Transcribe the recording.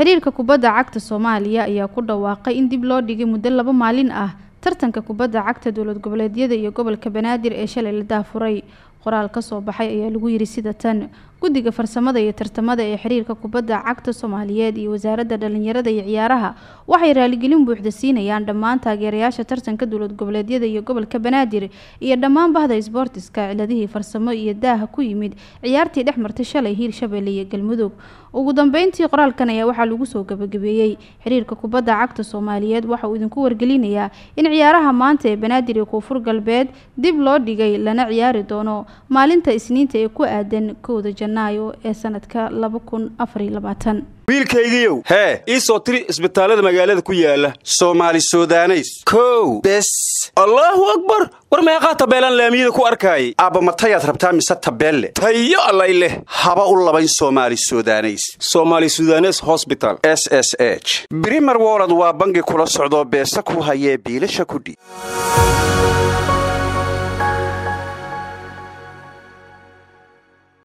xiriirka kubadda cagta soomaaliya ayaa ku dhawaaqay in dib loo dhigay muddo laba maalin ah tartanka kubadda cagta dowlad goboleedyada iyo gobolka banaadir ee shalay la daafuray qoraal ka soo baxay ayaa lagu yidhi sida tan gudiga farsamada iyo tartamada ee xiriirka kubadda cagta soomaaliyeed iyo wasaaradda dhalinyarada iyo ciyaaraha waxay raaligelin buuxda siinayaan dhammaan taageerayaasha tartanka dowlad goboleedyada iyo gobolka banaadir iyo dhammaan bahda isboortiska ciladihii farsamo iyo daaha ku yimid ciyaartii dhex martay shalay hiirshabeelle iyo galmudug ugu dambeyntii qoraalkan ayaa waxaa lagu soo gabagabeeyey xiriirka kubada cagta soomaaliyeed waxa uu idinku wargelinayaa in ciyaaraha maanta ee banaadir iyo koonfur galbeed dib loo dhigay lana ciyaari doono maalinta isniinta ee ku aadan kowda Janaayo ee sanadka wiilkaygiiow hee ii soo tiri isbitaallada magaalada ku yaala soomaali sudaneys kow bes allaahu akbar war meeqaa tabeelan laamiyada ku arkaayay aabbamatayaad rabtaa mise tabeelle tayo allay leh haba u labayn soomaali sudaneys somaali sudanes hosbital s s h brimer wolod waa bangi kula socdoo beesa ku hayee biilasha kudhi